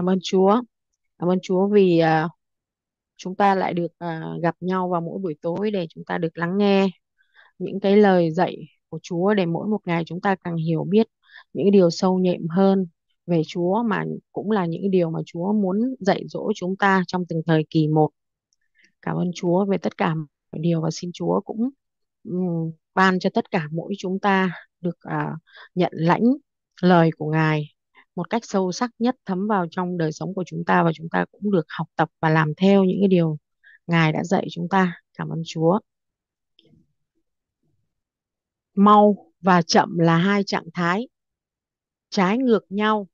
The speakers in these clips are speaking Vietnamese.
cảm ơn Chúa. Cảm ơn Chúa vì à, chúng ta lại được à, gặp nhau vào mỗi buổi tối để chúng ta được lắng nghe những cái lời dạy của Chúa để mỗi một ngày chúng ta càng hiểu biết những điều sâu nhẹm hơn về Chúa mà cũng là những điều mà Chúa muốn dạy dỗ chúng ta trong từng thời kỳ một. Cảm ơn Chúa về tất cả mọi điều và xin Chúa cũng ban cho tất cả mỗi chúng ta được à, nhận lãnh lời của Ngài một cách sâu sắc nhất thấm vào trong đời sống của chúng ta và chúng ta cũng được học tập và làm theo những cái điều Ngài đã dạy chúng ta. Cảm ơn Chúa. Mau và chậm là hai trạng thái trái ngược nhau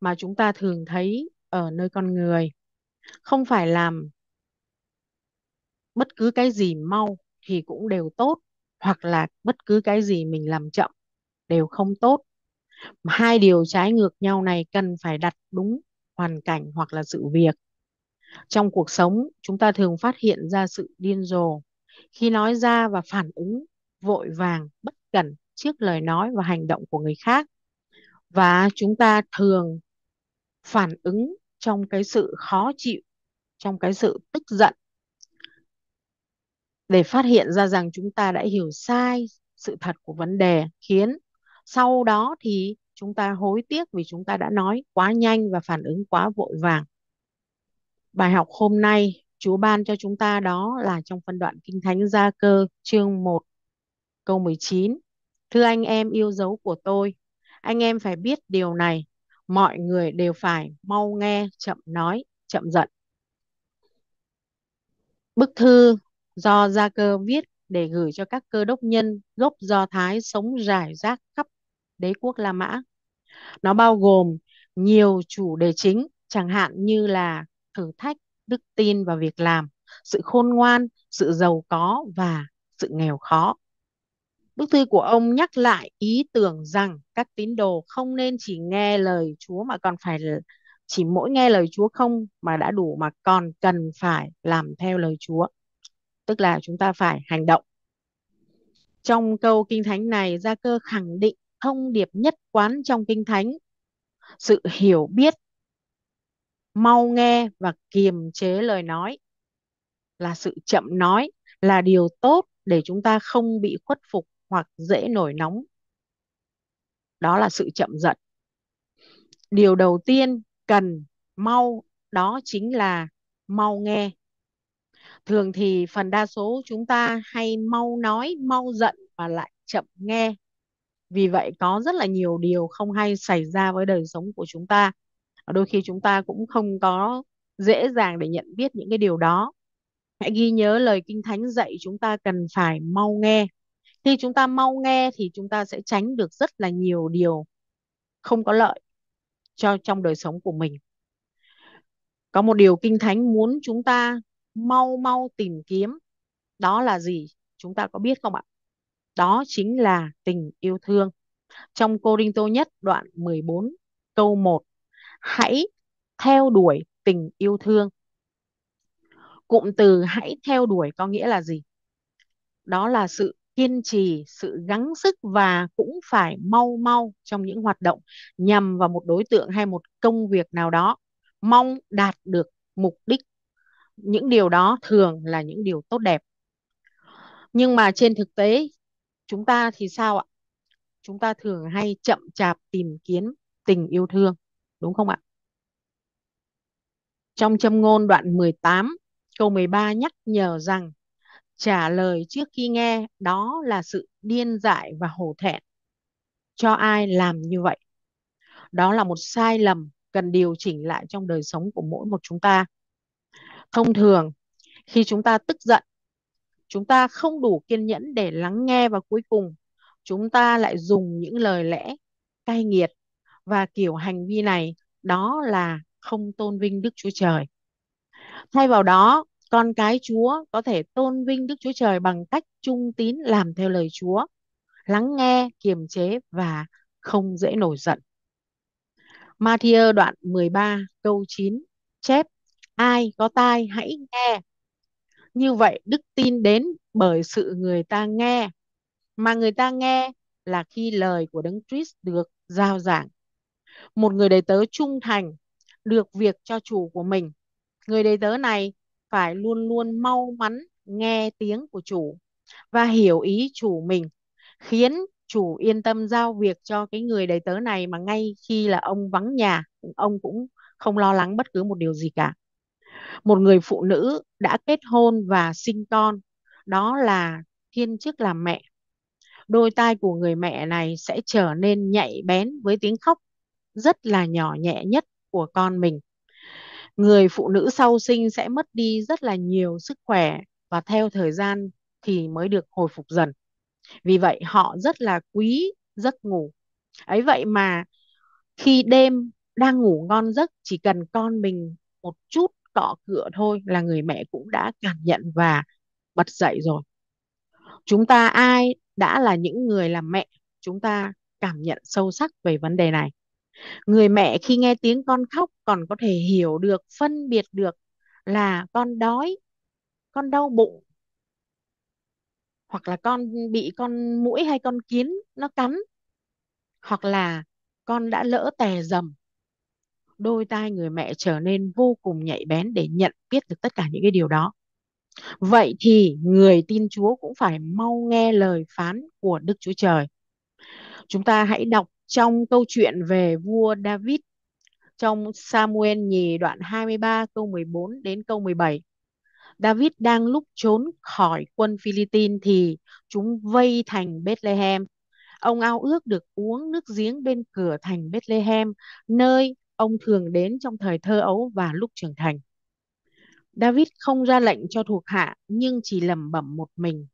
mà chúng ta thường thấy ở nơi con người. Không phải làm bất cứ cái gì mau thì cũng đều tốt hoặc là bất cứ cái gì mình làm chậm đều không tốt hai điều trái ngược nhau này cần phải đặt đúng hoàn cảnh hoặc là sự việc trong cuộc sống chúng ta thường phát hiện ra sự điên rồ khi nói ra và phản ứng vội vàng bất cẩn trước lời nói và hành động của người khác và chúng ta thường phản ứng trong cái sự khó chịu trong cái sự tức giận để phát hiện ra rằng chúng ta đã hiểu sai sự thật của vấn đề khiến sau đó thì chúng ta hối tiếc vì chúng ta đã nói quá nhanh và phản ứng quá vội vàng bài học hôm nay Chúa ban cho chúng ta đó là trong phân đoạn Kinh Thánh Gia Cơ chương 1 câu 19. Thưa anh em yêu dấu của tôi, anh em phải biết điều này, mọi người đều phải mau nghe, chậm nói, chậm giận. Bức thư do Gia Cơ viết để gửi cho các cơ đốc nhân gốc Do Thái sống rải rác khắp đế quốc La Mã. Nó bao gồm nhiều chủ đề chính, chẳng hạn như là thử thách, đức tin và việc làm, sự khôn ngoan, sự giàu có và sự nghèo khó. Bức thư của ông nhắc lại ý tưởng rằng các tín đồ không nên chỉ nghe lời Chúa mà còn phải chỉ mỗi nghe lời Chúa không mà đã đủ mà còn cần phải làm theo lời Chúa tức là chúng ta phải hành động. Trong câu kinh thánh này, Gia Cơ khẳng định thông điệp nhất quán trong kinh thánh, sự hiểu biết, mau nghe và kiềm chế lời nói là sự chậm nói là điều tốt để chúng ta không bị khuất phục hoặc dễ nổi nóng. Đó là sự chậm giận. Điều đầu tiên cần mau đó chính là mau nghe thường thì phần đa số chúng ta hay mau nói mau giận và lại chậm nghe vì vậy có rất là nhiều điều không hay xảy ra với đời sống của chúng ta đôi khi chúng ta cũng không có dễ dàng để nhận biết những cái điều đó hãy ghi nhớ lời kinh thánh dạy chúng ta cần phải mau nghe khi chúng ta mau nghe thì chúng ta sẽ tránh được rất là nhiều điều không có lợi cho trong đời sống của mình có một điều kinh thánh muốn chúng ta mau mau tìm kiếm đó là gì chúng ta có biết không ạ đó chính là tình yêu thương trong Cô rinh Tô Nhất đoạn 14 câu 1 hãy theo đuổi tình yêu thương cụm từ hãy theo đuổi có nghĩa là gì đó là sự kiên trì sự gắng sức và cũng phải mau mau trong những hoạt động nhằm vào một đối tượng hay một công việc nào đó mong đạt được mục đích những điều đó thường là những điều tốt đẹp nhưng mà trên thực tế chúng ta thì sao ạ chúng ta thường hay chậm chạp tìm kiếm tình yêu thương đúng không ạ trong châm ngôn đoạn 18 câu 13 nhắc nhở rằng trả lời trước khi nghe đó là sự điên dại và hổ thẹn cho ai làm như vậy đó là một sai lầm cần điều chỉnh lại trong đời sống của mỗi một chúng ta Thông thường, khi chúng ta tức giận, chúng ta không đủ kiên nhẫn để lắng nghe và cuối cùng chúng ta lại dùng những lời lẽ cay nghiệt và kiểu hành vi này đó là không tôn vinh Đức Chúa Trời. Thay vào đó, con cái Chúa có thể tôn vinh Đức Chúa Trời bằng cách trung tín làm theo lời Chúa, lắng nghe, kiềm chế và không dễ nổi giận. Matthew đoạn 13 câu 9 chép ai có tai hãy nghe như vậy đức tin đến bởi sự người ta nghe mà người ta nghe là khi lời của đấng Christ được giao giảng một người đầy tớ trung thành được việc cho chủ của mình người đầy tớ này phải luôn luôn mau mắn nghe tiếng của chủ và hiểu ý chủ mình khiến chủ yên tâm giao việc cho cái người đầy tớ này mà ngay khi là ông vắng nhà ông cũng không lo lắng bất cứ một điều gì cả một người phụ nữ đã kết hôn và sinh con đó là thiên chức làm mẹ đôi tai của người mẹ này sẽ trở nên nhạy bén với tiếng khóc rất là nhỏ nhẹ nhất của con mình người phụ nữ sau sinh sẽ mất đi rất là nhiều sức khỏe và theo thời gian thì mới được hồi phục dần vì vậy họ rất là quý giấc ngủ ấy vậy mà khi đêm đang ngủ ngon giấc chỉ cần con mình một chút cọ cửa thôi là người mẹ cũng đã cảm nhận và bật dậy rồi chúng ta ai đã là những người làm mẹ chúng ta cảm nhận sâu sắc về vấn đề này người mẹ khi nghe tiếng con khóc còn có thể hiểu được phân biệt được là con đói con đau bụng hoặc là con bị con muỗi hay con kiến nó cắn hoặc là con đã lỡ tè dầm đôi tai người mẹ trở nên vô cùng nhạy bén để nhận biết được tất cả những cái điều đó. Vậy thì người tin Chúa cũng phải mau nghe lời phán của Đức Chúa Trời. Chúng ta hãy đọc trong câu chuyện về vua David trong Samuel nhì đoạn 23 câu 14 đến câu 17. David đang lúc trốn khỏi quân Philippines thì chúng vây thành Bethlehem. Ông ao ước được uống nước giếng bên cửa thành Bethlehem, nơi ông thường đến trong thời thơ ấu và lúc trưởng thành. David không ra lệnh cho thuộc hạ nhưng chỉ lẩm bẩm một mình.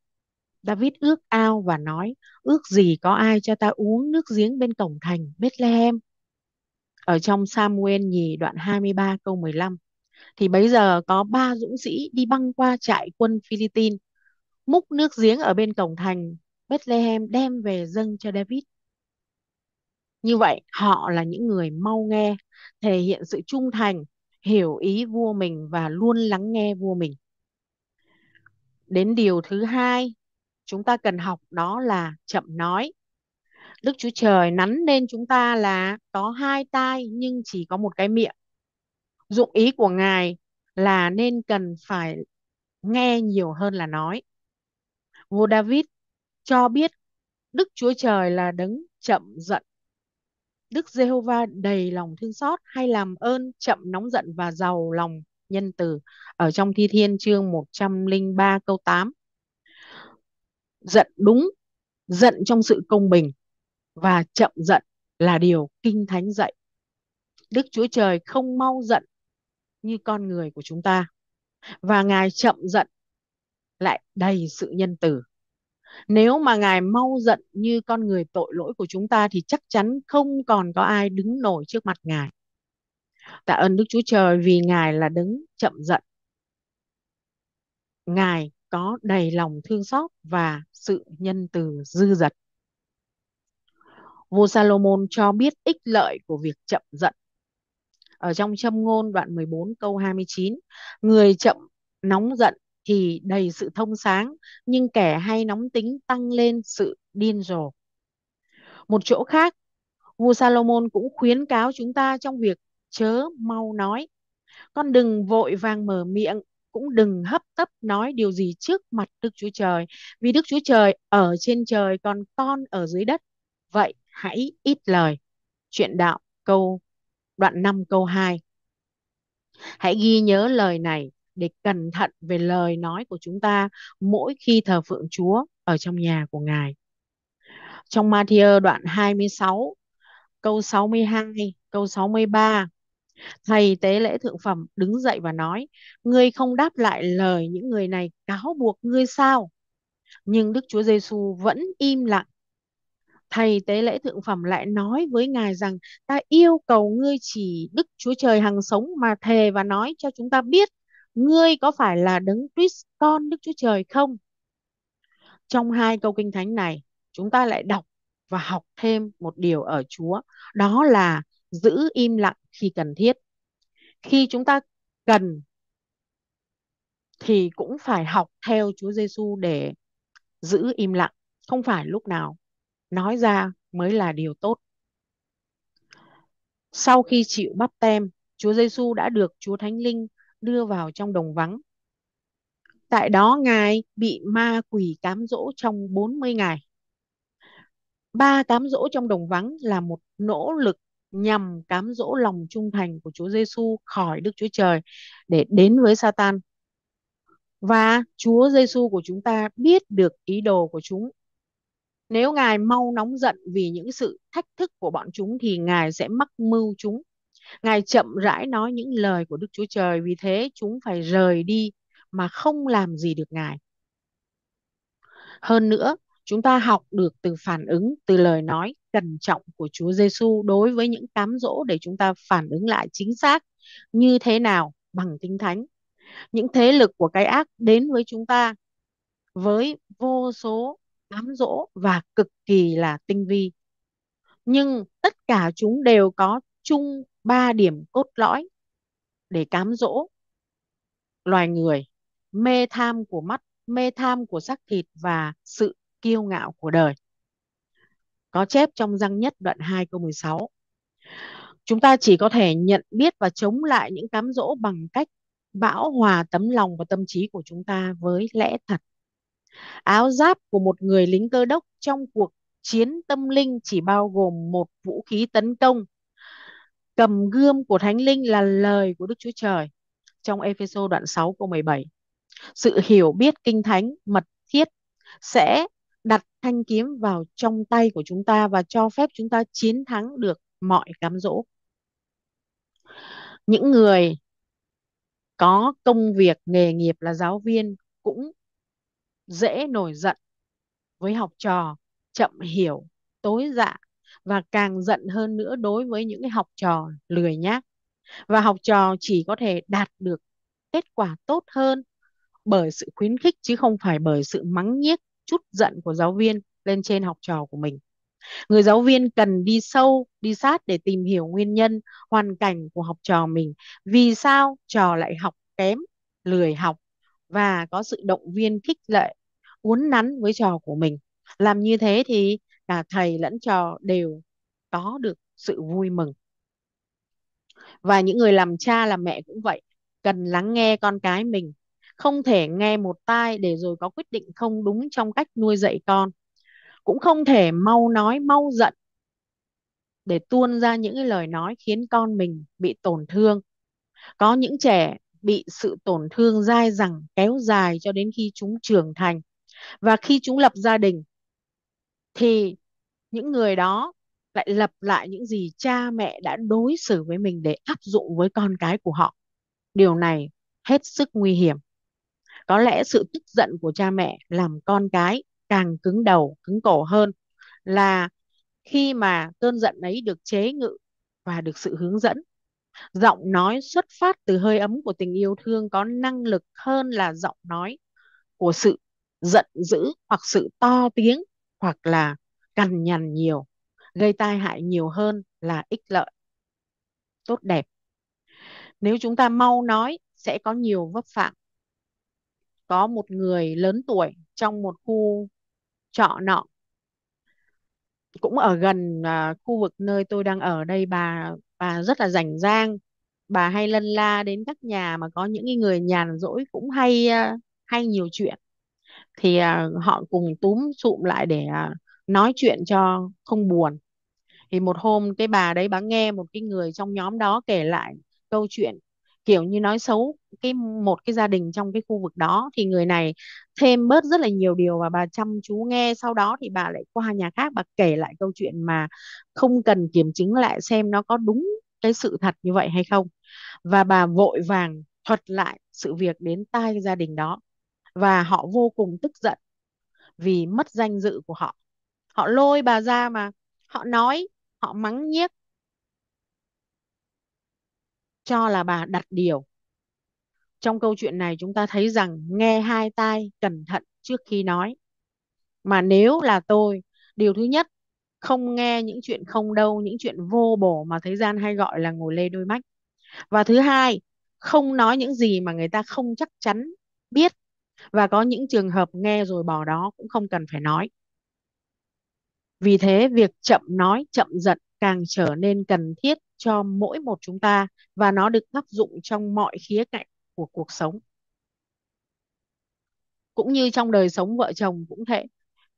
David ước ao và nói, ước gì có ai cho ta uống nước giếng bên cổng thành Bethlehem. Ở trong Samuel nhì đoạn 23 câu 15, thì bấy giờ có ba dũng sĩ đi băng qua trại quân Philippines, múc nước giếng ở bên cổng thành Bethlehem đem về dâng cho David. Như vậy, họ là những người mau nghe, thể hiện sự trung thành, hiểu ý vua mình và luôn lắng nghe vua mình. Đến điều thứ hai, chúng ta cần học đó là chậm nói. Đức Chúa Trời nắn nên chúng ta là có hai tai nhưng chỉ có một cái miệng. Dụng ý của Ngài là nên cần phải nghe nhiều hơn là nói. Vua David cho biết Đức Chúa Trời là đấng chậm giận Đức Giê-hô-va đầy lòng thương xót hay làm ơn chậm nóng giận và giàu lòng nhân từ ở trong Thi Thiên chương 103 câu 8. Giận đúng, giận trong sự công bình và chậm giận là điều kinh thánh dạy. Đức Chúa Trời không mau giận như con người của chúng ta và Ngài chậm giận lại đầy sự nhân từ. Nếu mà Ngài mau giận như con người tội lỗi của chúng ta thì chắc chắn không còn có ai đứng nổi trước mặt Ngài. Tạ ơn Đức Chúa Trời vì Ngài là đứng chậm giận. Ngài có đầy lòng thương xót và sự nhân từ dư dật. Vua Salomon cho biết ích lợi của việc chậm giận. Ở trong châm ngôn đoạn 14 câu 29, người chậm nóng giận thì đầy sự thông sáng, nhưng kẻ hay nóng tính tăng lên sự điên rồ. Một chỗ khác, vua Salomon cũng khuyến cáo chúng ta trong việc chớ mau nói. Con đừng vội vàng mở miệng, cũng đừng hấp tấp nói điều gì trước mặt Đức Chúa Trời, vì Đức Chúa Trời ở trên trời còn con ở dưới đất. Vậy hãy ít lời. Chuyện đạo câu đoạn 5 câu 2. Hãy ghi nhớ lời này để cẩn thận về lời nói của chúng ta mỗi khi thờ phượng Chúa ở trong nhà của Ngài. Trong Matthew đoạn 26, câu 62, câu 63, Thầy tế lễ thượng phẩm đứng dậy và nói, ngươi không đáp lại lời những người này cáo buộc ngươi sao? Nhưng Đức Chúa Giêsu vẫn im lặng. Thầy tế lễ thượng phẩm lại nói với ngài rằng, ta yêu cầu ngươi chỉ Đức Chúa Trời hằng sống mà thề và nói cho chúng ta biết ngươi có phải là đấng Christ con Đức Chúa Trời không? Trong hai câu kinh thánh này, chúng ta lại đọc và học thêm một điều ở Chúa, đó là giữ im lặng khi cần thiết. Khi chúng ta cần thì cũng phải học theo Chúa Giêsu để giữ im lặng, không phải lúc nào nói ra mới là điều tốt. Sau khi chịu bắp tem, Chúa Giêsu đã được Chúa Thánh Linh đưa vào trong đồng vắng. Tại đó Ngài bị ma quỷ cám dỗ trong 40 ngày. Ba cám dỗ trong đồng vắng là một nỗ lực nhằm cám dỗ lòng trung thành của Chúa Giêsu khỏi Đức Chúa Trời để đến với Satan. Và Chúa Giêsu của chúng ta biết được ý đồ của chúng. Nếu Ngài mau nóng giận vì những sự thách thức của bọn chúng thì Ngài sẽ mắc mưu chúng Ngài chậm rãi nói những lời của Đức Chúa Trời, vì thế chúng phải rời đi mà không làm gì được Ngài. Hơn nữa, chúng ta học được từ phản ứng, từ lời nói cẩn trọng của Chúa Giêsu đối với những cám dỗ để chúng ta phản ứng lại chính xác như thế nào bằng tinh Thánh. Những thế lực của cái ác đến với chúng ta với vô số cám dỗ và cực kỳ là tinh vi. Nhưng tất cả chúng đều có chung ba điểm cốt lõi để cám dỗ loài người mê tham của mắt mê tham của xác thịt và sự kiêu ngạo của đời có chép trong răng nhất đoạn 2 câu 16 chúng ta chỉ có thể nhận biết và chống lại những cám dỗ bằng cách bão hòa tấm lòng và tâm trí của chúng ta với lẽ thật áo giáp của một người lính cơ đốc trong cuộc chiến tâm linh chỉ bao gồm một vũ khí tấn công cầm gươm của thánh linh là lời của Đức Chúa Trời trong Epheso đoạn 6 câu 17. Sự hiểu biết kinh thánh mật thiết sẽ đặt thanh kiếm vào trong tay của chúng ta và cho phép chúng ta chiến thắng được mọi cám dỗ. Những người có công việc nghề nghiệp là giáo viên cũng dễ nổi giận với học trò chậm hiểu tối dạ và càng giận hơn nữa đối với những cái học trò lười nhác và học trò chỉ có thể đạt được kết quả tốt hơn bởi sự khuyến khích chứ không phải bởi sự mắng nhiếc chút giận của giáo viên lên trên học trò của mình người giáo viên cần đi sâu đi sát để tìm hiểu nguyên nhân hoàn cảnh của học trò mình vì sao trò lại học kém lười học và có sự động viên khích lệ uốn nắn với trò của mình làm như thế thì cả thầy lẫn trò đều có được sự vui mừng và những người làm cha làm mẹ cũng vậy cần lắng nghe con cái mình không thể nghe một tai để rồi có quyết định không đúng trong cách nuôi dạy con cũng không thể mau nói mau giận để tuôn ra những cái lời nói khiến con mình bị tổn thương có những trẻ bị sự tổn thương dai dẳng kéo dài cho đến khi chúng trưởng thành và khi chúng lập gia đình thì những người đó lại lặp lại những gì cha mẹ đã đối xử với mình để áp dụng với con cái của họ. Điều này hết sức nguy hiểm. Có lẽ sự tức giận của cha mẹ làm con cái càng cứng đầu, cứng cổ hơn là khi mà cơn giận ấy được chế ngự và được sự hướng dẫn. Giọng nói xuất phát từ hơi ấm của tình yêu thương có năng lực hơn là giọng nói của sự giận dữ hoặc sự to tiếng hoặc là cằn nhằn nhiều gây tai hại nhiều hơn là ích lợi tốt đẹp nếu chúng ta mau nói sẽ có nhiều vấp phạm có một người lớn tuổi trong một khu trọ nọ cũng ở gần à, khu vực nơi tôi đang ở đây bà bà rất là rảnh rang bà hay lân la đến các nhà mà có những người nhàn rỗi cũng hay à, hay nhiều chuyện thì à, họ cùng túm sụm lại để à, nói chuyện cho không buồn thì một hôm cái bà đấy bà nghe một cái người trong nhóm đó kể lại câu chuyện kiểu như nói xấu cái một cái gia đình trong cái khu vực đó thì người này thêm bớt rất là nhiều điều và bà chăm chú nghe sau đó thì bà lại qua nhà khác bà kể lại câu chuyện mà không cần kiểm chứng lại xem nó có đúng cái sự thật như vậy hay không và bà vội vàng thuật lại sự việc đến tai gia đình đó và họ vô cùng tức giận vì mất danh dự của họ họ lôi bà ra mà họ nói họ mắng nhiếc cho là bà đặt điều trong câu chuyện này chúng ta thấy rằng nghe hai tai cẩn thận trước khi nói mà nếu là tôi điều thứ nhất không nghe những chuyện không đâu những chuyện vô bổ mà thế gian hay gọi là ngồi lê đôi mách và thứ hai không nói những gì mà người ta không chắc chắn biết và có những trường hợp nghe rồi bỏ đó cũng không cần phải nói vì thế việc chậm nói chậm giận càng trở nên cần thiết cho mỗi một chúng ta và nó được áp dụng trong mọi khía cạnh của cuộc sống cũng như trong đời sống vợ chồng cũng thế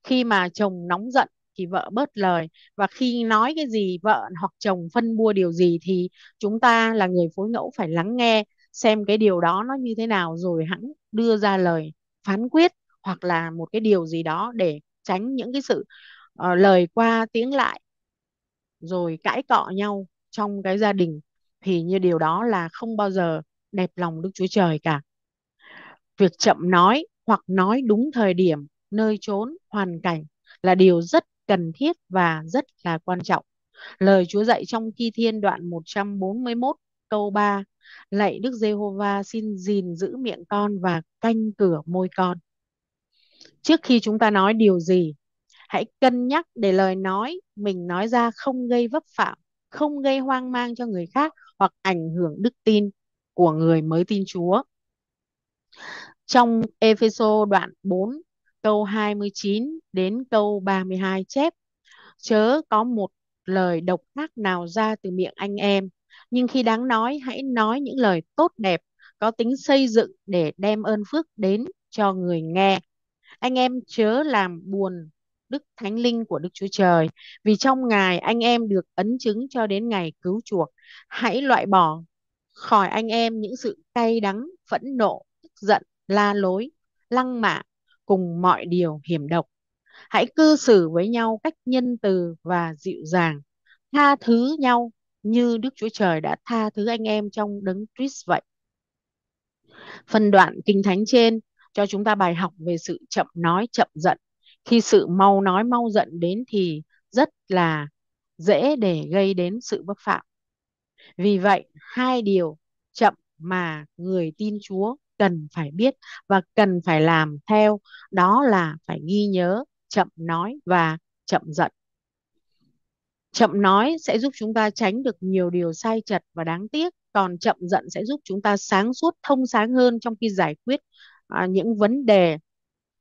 khi mà chồng nóng giận thì vợ bớt lời và khi nói cái gì vợ hoặc chồng phân bua điều gì thì chúng ta là người phối ngẫu phải lắng nghe xem cái điều đó nó như thế nào rồi hãng đưa ra lời phán quyết hoặc là một cái điều gì đó để tránh những cái sự uh, lời qua tiếng lại rồi cãi cọ nhau trong cái gia đình thì như điều đó là không bao giờ đẹp lòng Đức Chúa Trời cả. Việc chậm nói hoặc nói đúng thời điểm, nơi chốn, hoàn cảnh là điều rất cần thiết và rất là quan trọng. Lời Chúa dạy trong Thi Thiên đoạn 141 câu 3 lạy Đức Giê-hô-va xin gìn giữ miệng con và canh cửa môi con. Trước khi chúng ta nói điều gì, hãy cân nhắc để lời nói mình nói ra không gây vấp phạm, không gây hoang mang cho người khác hoặc ảnh hưởng đức tin của người mới tin Chúa. Trong Epheso đoạn 4 câu 29 đến câu 32 chép chớ có một lời độc ác nào ra từ miệng anh em nhưng khi đáng nói hãy nói những lời tốt đẹp có tính xây dựng để đem ơn phước đến cho người nghe anh em chớ làm buồn đức thánh linh của đức chúa trời vì trong ngài anh em được ấn chứng cho đến ngày cứu chuộc hãy loại bỏ khỏi anh em những sự cay đắng phẫn nộ tức giận la lối lăng mạ cùng mọi điều hiểm độc hãy cư xử với nhau cách nhân từ và dịu dàng tha thứ nhau như Đức Chúa Trời đã tha thứ anh em trong đấng Christ vậy. Phần đoạn kinh thánh trên cho chúng ta bài học về sự chậm nói chậm giận. Khi sự mau nói mau giận đến thì rất là dễ để gây đến sự bất phạm. Vì vậy, hai điều chậm mà người tin Chúa cần phải biết và cần phải làm theo đó là phải ghi nhớ chậm nói và chậm giận chậm nói sẽ giúp chúng ta tránh được nhiều điều sai chật và đáng tiếc còn chậm giận sẽ giúp chúng ta sáng suốt thông sáng hơn trong khi giải quyết à, những vấn đề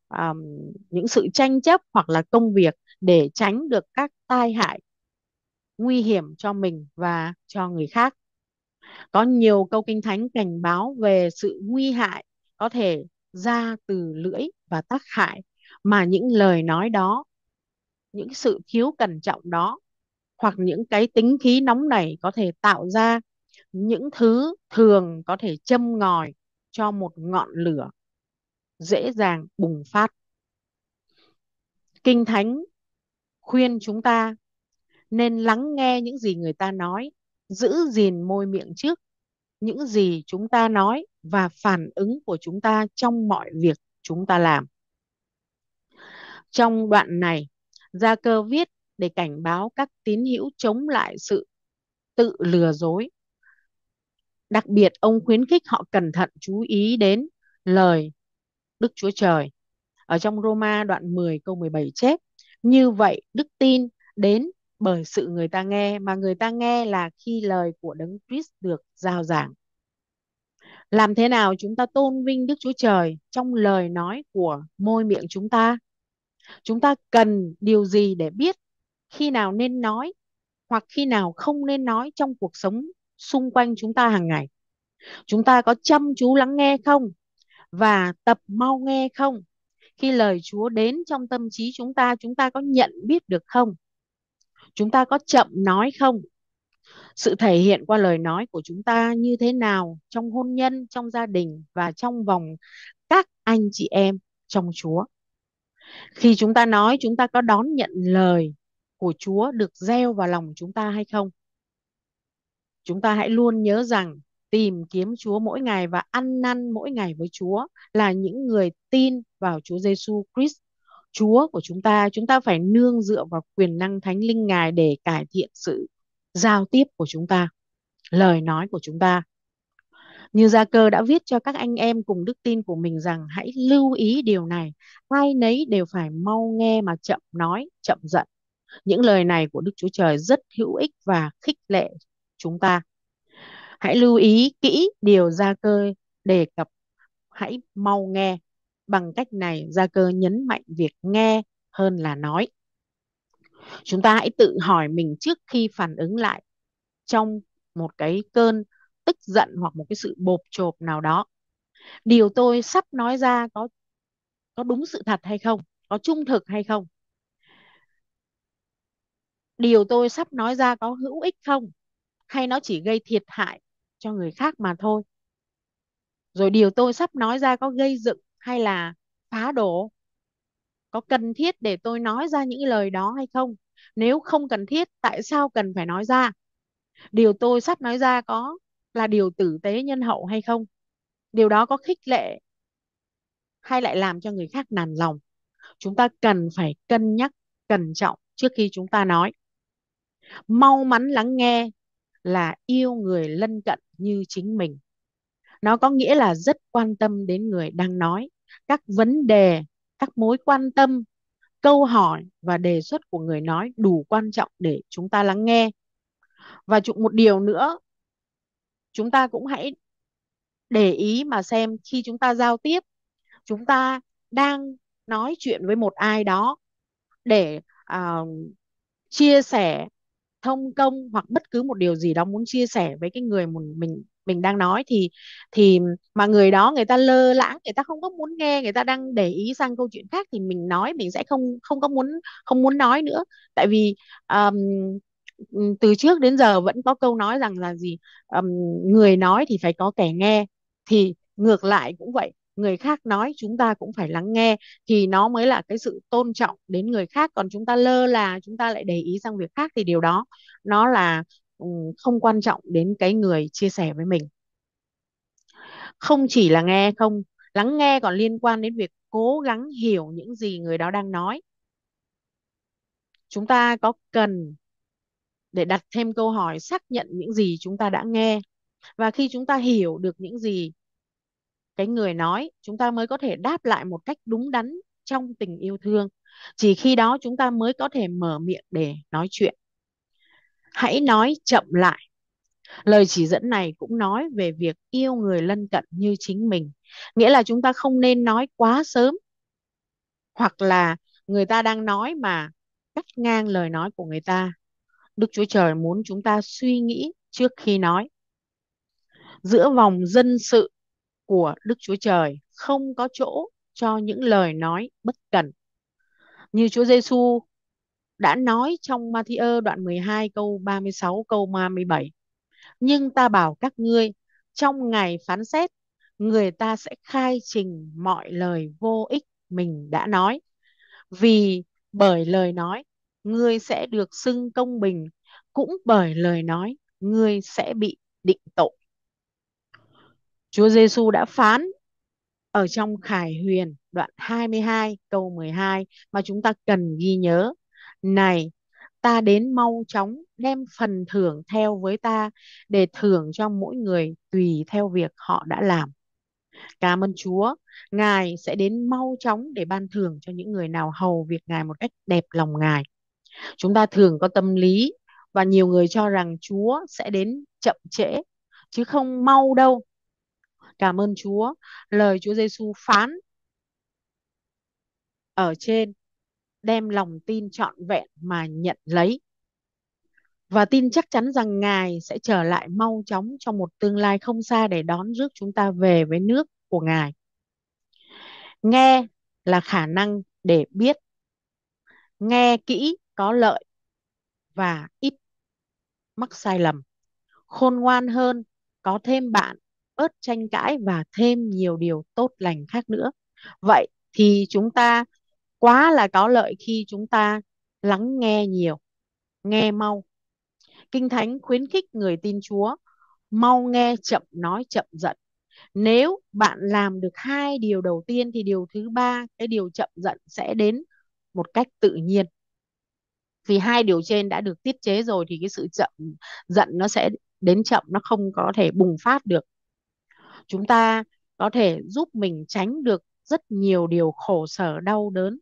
à, những sự tranh chấp hoặc là công việc để tránh được các tai hại nguy hiểm cho mình và cho người khác có nhiều câu kinh thánh cảnh báo về sự nguy hại có thể ra từ lưỡi và tác hại mà những lời nói đó những sự thiếu cẩn trọng đó hoặc những cái tính khí nóng nảy có thể tạo ra những thứ thường có thể châm ngòi cho một ngọn lửa dễ dàng bùng phát. Kinh Thánh khuyên chúng ta nên lắng nghe những gì người ta nói, giữ gìn môi miệng trước những gì chúng ta nói và phản ứng của chúng ta trong mọi việc chúng ta làm. Trong đoạn này, Gia Cơ viết để cảnh báo các tín hữu chống lại sự tự lừa dối. Đặc biệt ông khuyến khích họ cẩn thận chú ý đến lời Đức Chúa Trời. Ở trong Roma đoạn 10 câu 17 chép, như vậy đức tin đến bởi sự người ta nghe mà người ta nghe là khi lời của Đấng Christ được giao giảng. Làm thế nào chúng ta tôn vinh Đức Chúa Trời trong lời nói của môi miệng chúng ta? Chúng ta cần điều gì để biết khi nào nên nói hoặc khi nào không nên nói trong cuộc sống xung quanh chúng ta hàng ngày chúng ta có chăm chú lắng nghe không và tập mau nghe không khi lời chúa đến trong tâm trí chúng ta chúng ta có nhận biết được không chúng ta có chậm nói không sự thể hiện qua lời nói của chúng ta như thế nào trong hôn nhân trong gia đình và trong vòng các anh chị em trong chúa khi chúng ta nói chúng ta có đón nhận lời của Chúa được gieo vào lòng chúng ta hay không. Chúng ta hãy luôn nhớ rằng tìm kiếm Chúa mỗi ngày và ăn năn mỗi ngày với Chúa là những người tin vào Chúa Giêsu Christ Chúa của chúng ta, chúng ta phải nương dựa vào quyền năng thánh linh Ngài để cải thiện sự giao tiếp của chúng ta, lời nói của chúng ta. Như Gia Cơ đã viết cho các anh em cùng đức tin của mình rằng hãy lưu ý điều này, ai nấy đều phải mau nghe mà chậm nói, chậm giận. Những lời này của Đức Chúa Trời rất hữu ích và khích lệ chúng ta. Hãy lưu ý kỹ điều Gia Cơ đề cập. Hãy mau nghe. Bằng cách này, Gia Cơ nhấn mạnh việc nghe hơn là nói. Chúng ta hãy tự hỏi mình trước khi phản ứng lại trong một cái cơn tức giận hoặc một cái sự bột chộp nào đó. Điều tôi sắp nói ra có có đúng sự thật hay không? Có trung thực hay không? điều tôi sắp nói ra có hữu ích không hay nó chỉ gây thiệt hại cho người khác mà thôi rồi điều tôi sắp nói ra có gây dựng hay là phá đổ có cần thiết để tôi nói ra những lời đó hay không nếu không cần thiết tại sao cần phải nói ra điều tôi sắp nói ra có là điều tử tế nhân hậu hay không điều đó có khích lệ hay lại làm cho người khác nản lòng chúng ta cần phải cân nhắc cẩn trọng trước khi chúng ta nói mau mắn lắng nghe là yêu người lân cận như chính mình nó có nghĩa là rất quan tâm đến người đang nói các vấn đề các mối quan tâm câu hỏi và đề xuất của người nói đủ quan trọng để chúng ta lắng nghe và một điều nữa chúng ta cũng hãy để ý mà xem khi chúng ta giao tiếp chúng ta đang nói chuyện với một ai đó để uh, chia sẻ thông công hoặc bất cứ một điều gì đó muốn chia sẻ với cái người mình mình đang nói thì thì mà người đó người ta lơ lãng người ta không có muốn nghe người ta đang để ý sang câu chuyện khác thì mình nói mình sẽ không không có muốn không muốn nói nữa tại vì um, từ trước đến giờ vẫn có câu nói rằng là gì um, người nói thì phải có kẻ nghe thì ngược lại cũng vậy người khác nói chúng ta cũng phải lắng nghe thì nó mới là cái sự tôn trọng đến người khác còn chúng ta lơ là chúng ta lại để ý sang việc khác thì điều đó nó là ừ, không quan trọng đến cái người chia sẻ với mình không chỉ là nghe không lắng nghe còn liên quan đến việc cố gắng hiểu những gì người đó đang nói chúng ta có cần để đặt thêm câu hỏi xác nhận những gì chúng ta đã nghe và khi chúng ta hiểu được những gì cái người nói chúng ta mới có thể đáp lại một cách đúng đắn trong tình yêu thương chỉ khi đó chúng ta mới có thể mở miệng để nói chuyện hãy nói chậm lại lời chỉ dẫn này cũng nói về việc yêu người lân cận như chính mình nghĩa là chúng ta không nên nói quá sớm hoặc là người ta đang nói mà cắt ngang lời nói của người ta đức chúa trời muốn chúng ta suy nghĩ trước khi nói giữa vòng dân sự của Đức Chúa Trời, không có chỗ cho những lời nói bất cần. Như Chúa Giêsu đã nói trong Matthew đoạn 12 câu 36 câu 37. Nhưng ta bảo các ngươi, trong ngày phán xét, người ta sẽ khai trình mọi lời vô ích mình đã nói. Vì bởi lời nói, ngươi sẽ được xưng công bình, cũng bởi lời nói, ngươi sẽ bị định tội. Chúa Giêsu đã phán ở trong Khải Huyền đoạn 22 câu 12 mà chúng ta cần ghi nhớ. Này, ta đến mau chóng đem phần thưởng theo với ta để thưởng cho mỗi người tùy theo việc họ đã làm. Cảm ơn Chúa, Ngài sẽ đến mau chóng để ban thưởng cho những người nào hầu việc Ngài một cách đẹp lòng Ngài. Chúng ta thường có tâm lý và nhiều người cho rằng Chúa sẽ đến chậm trễ chứ không mau đâu. Cảm ơn Chúa. Lời Chúa Giêsu phán ở trên đem lòng tin trọn vẹn mà nhận lấy và tin chắc chắn rằng Ngài sẽ trở lại mau chóng trong một tương lai không xa để đón rước chúng ta về với nước của Ngài. Nghe là khả năng để biết. Nghe kỹ có lợi và ít mắc sai lầm. Khôn ngoan hơn, có thêm bạn bớt tranh cãi và thêm nhiều điều tốt lành khác nữa vậy thì chúng ta quá là có lợi khi chúng ta lắng nghe nhiều nghe mau kinh thánh khuyến khích người tin chúa mau nghe chậm nói chậm giận nếu bạn làm được hai điều đầu tiên thì điều thứ ba cái điều chậm giận sẽ đến một cách tự nhiên vì hai điều trên đã được tiết chế rồi thì cái sự chậm giận nó sẽ đến chậm nó không có thể bùng phát được chúng ta có thể giúp mình tránh được rất nhiều điều khổ sở đau đớn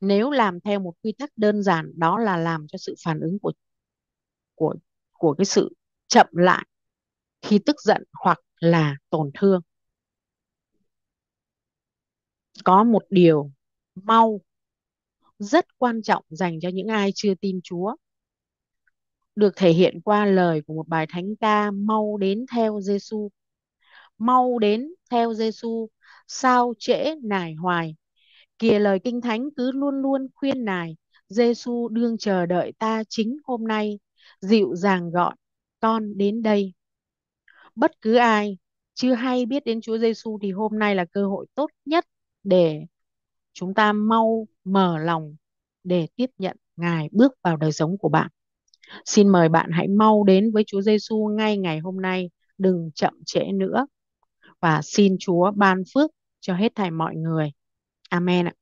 nếu làm theo một quy tắc đơn giản đó là làm cho sự phản ứng của của của cái sự chậm lại khi tức giận hoặc là tổn thương có một điều mau rất quan trọng dành cho những ai chưa tin Chúa được thể hiện qua lời của một bài thánh ca mau đến theo Giêsu mau đến theo Giêsu, sao trễ nài hoài. Kìa lời Kinh Thánh cứ luôn luôn khuyên nài, Giêsu đương chờ đợi ta chính hôm nay, dịu dàng gọi, con đến đây. Bất cứ ai chưa hay biết đến Chúa Giêsu thì hôm nay là cơ hội tốt nhất để chúng ta mau mở lòng để tiếp nhận Ngài bước vào đời sống của bạn. Xin mời bạn hãy mau đến với Chúa Giêsu ngay ngày hôm nay, đừng chậm trễ nữa và xin Chúa ban phước cho hết thảy mọi người. Amen ạ.